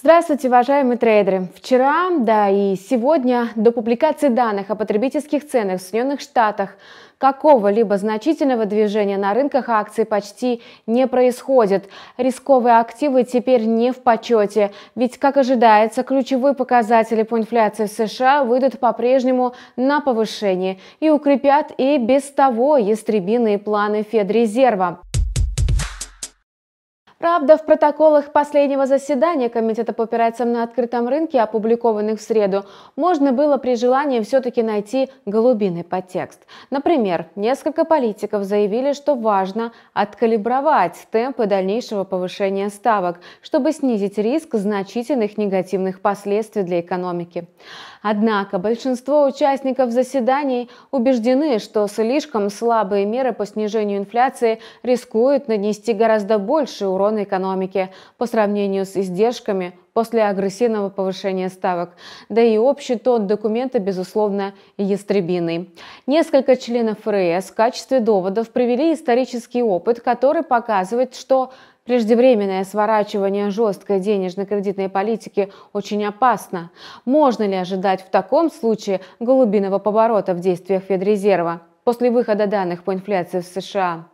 Здравствуйте, уважаемые трейдеры! Вчера, да и сегодня до публикации данных о потребительских ценах в Соединенных Штатах какого-либо значительного движения на рынках акций почти не происходит. Рисковые активы теперь не в почете, ведь, как ожидается, ключевые показатели по инфляции в США выйдут по-прежнему на повышение и укрепят и без того ястребиные планы Федрезерва. Правда, в протоколах последнего заседания Комитета по операциям на открытом рынке, опубликованных в среду, можно было при желании все-таки найти голубиный подтекст. Например, несколько политиков заявили, что важно откалибровать темпы дальнейшего повышения ставок, чтобы снизить риск значительных негативных последствий для экономики. Однако большинство участников заседаний убеждены, что слишком слабые меры по снижению инфляции рискуют нанести гораздо больший урон обороны экономики по сравнению с издержками после агрессивного повышения ставок. Да и общий тон документа, безусловно, ястребиный. Несколько членов ФРС в качестве доводов привели исторический опыт, который показывает, что Преждевременное сворачивание жесткой денежно-кредитной политики очень опасно. Можно ли ожидать в таком случае голубиного поворота в действиях Федрезерва после выхода данных по инфляции в США?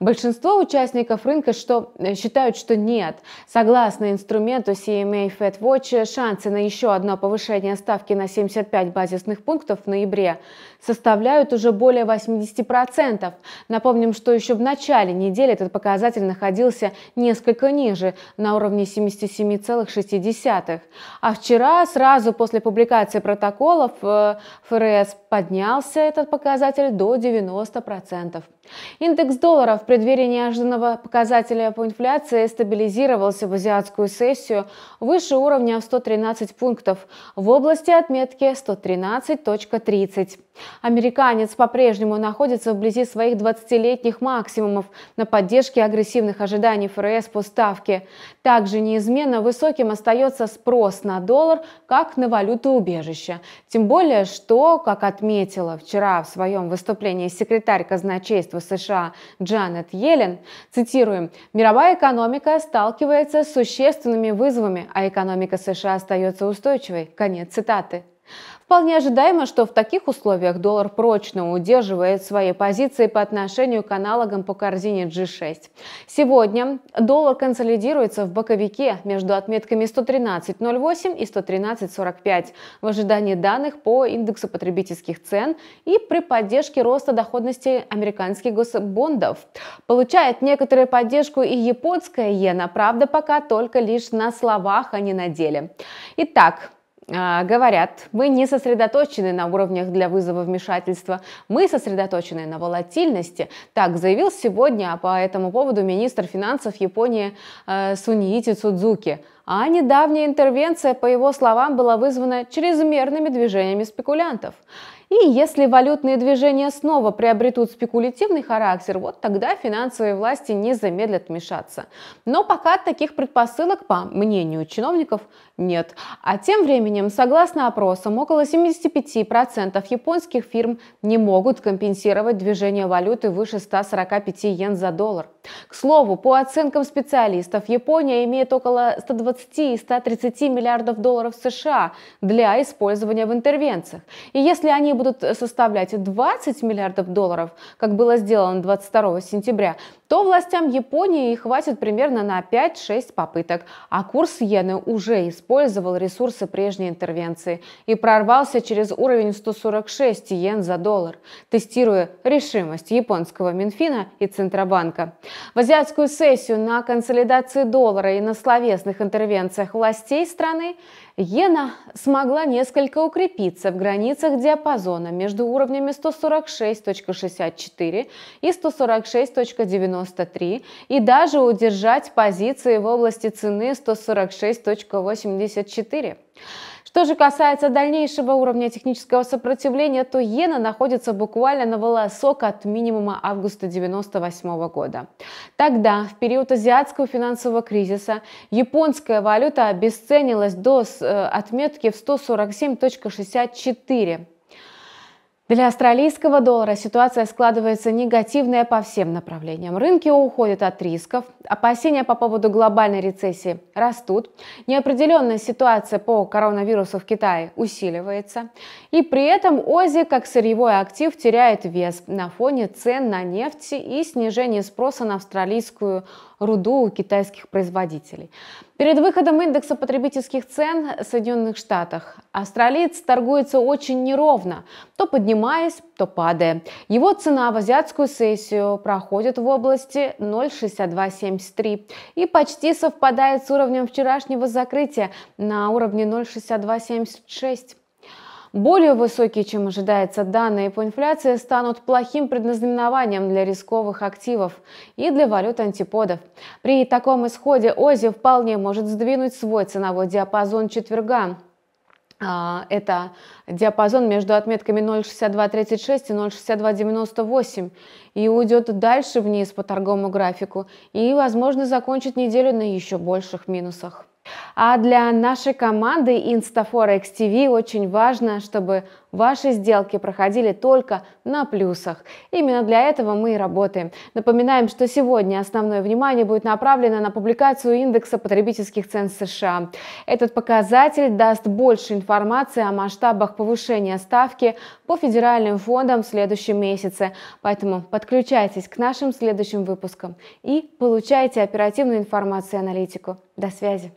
Большинство участников рынка что, э, считают, что нет. Согласно инструменту CMA Fed Watch, шансы на еще одно повышение ставки на 75 базисных пунктов в ноябре составляют уже более 80%. Напомним, что еще в начале недели этот показатель находился несколько ниже, на уровне 77,6. А вчера, сразу после публикации протоколов, э, ФРС поднялся этот показатель до 90%. Индекс долларов в преддверии неожиданного показателя по инфляции стабилизировался в азиатскую сессию выше уровня в 113 пунктов в области отметки 113.30. Американец по-прежнему находится вблизи своих 20-летних максимумов на поддержке агрессивных ожиданий ФРС по ставке. Также неизменно высоким остается спрос на доллар как на валюту убежища. Тем более, что, как отметила вчера в своем выступлении секретарь казначейства США Джанет Йеллен, цитируем, «Мировая экономика сталкивается с существенными вызовами, а экономика США остается устойчивой». Конец цитаты. Вполне ожидаемо, что в таких условиях доллар прочно удерживает свои позиции по отношению к аналогам по корзине G6. Сегодня доллар консолидируется в боковике между отметками 113.08 и 113.45 в ожидании данных по индексу потребительских цен и при поддержке роста доходности американских госбондов. Получает некоторую поддержку и японская иена, правда пока только лишь на словах, а не на деле. Итак, а, говорят, мы не сосредоточены на уровнях для вызова вмешательства, мы сосредоточены на волатильности. Так заявил сегодня по этому поводу министр финансов Японии э, Суниити Цудзуки – а недавняя интервенция, по его словам, была вызвана чрезмерными движениями спекулянтов. И если валютные движения снова приобретут спекулятивный характер, вот тогда финансовые власти не замедлят вмешаться. Но пока таких предпосылок, по мнению чиновников, нет. А тем временем, согласно опросам, около 75% японских фирм не могут компенсировать движение валюты выше 145 йен за доллар. К слову, по оценкам специалистов, Япония имеет около 120 120 и 130 миллиардов долларов США для использования в интервенциях. И если они будут составлять 20 миллиардов долларов, как было сделано 22 сентября, то властям Японии хватит примерно на 5-6 попыток. А курс иены уже использовал ресурсы прежней интервенции и прорвался через уровень 146 иен за доллар, тестируя решимость японского Минфина и Центробанка. В азиатскую сессию на консолидации доллара и на словесных интервенциях интервенциях властей страны иена смогла несколько укрепиться в границах диапазона между уровнями 146.64 и 146.93 и даже удержать позиции в области цены 146.84. Что же касается дальнейшего уровня технического сопротивления, то иена находится буквально на волосок от минимума августа 1998 года. Тогда, в период азиатского финансового кризиса, японская валюта обесценилась до э, отметки в 147.64 для австралийского доллара ситуация складывается негативная по всем направлениям. Рынки уходят от рисков, опасения по поводу глобальной рецессии растут, неопределенная ситуация по коронавирусу в Китае усиливается, и при этом ОЗИ как сырьевой актив теряет вес на фоне цен на нефть и снижения спроса на австралийскую руду у китайских производителей. Перед выходом индекса потребительских цен в Соединенных Штатах австралиец торгуется очень неровно, то поднимаясь, то падая. Его цена в азиатскую сессию проходит в области 0,6273 и почти совпадает с уровнем вчерашнего закрытия на уровне 0,6276. Более высокие, чем ожидается, данные по инфляции станут плохим предназнаменованием для рисковых активов и для валют антиподов. При таком исходе ОЗИ вполне может сдвинуть свой ценовой диапазон четверга а, это диапазон между отметками 0,6236 и 0,6298 и уйдет дальше вниз по торговому графику и, возможно, закончит неделю на еще больших минусах. А для нашей команды Instaforex TV очень важно, чтобы ваши сделки проходили только на плюсах. Именно для этого мы и работаем. Напоминаем, что сегодня основное внимание будет направлено на публикацию индекса потребительских цен США. Этот показатель даст больше информации о масштабах повышения ставки по федеральным фондам в следующем месяце. Поэтому подключайтесь к нашим следующим выпускам и получайте оперативную информацию и аналитику. До связи!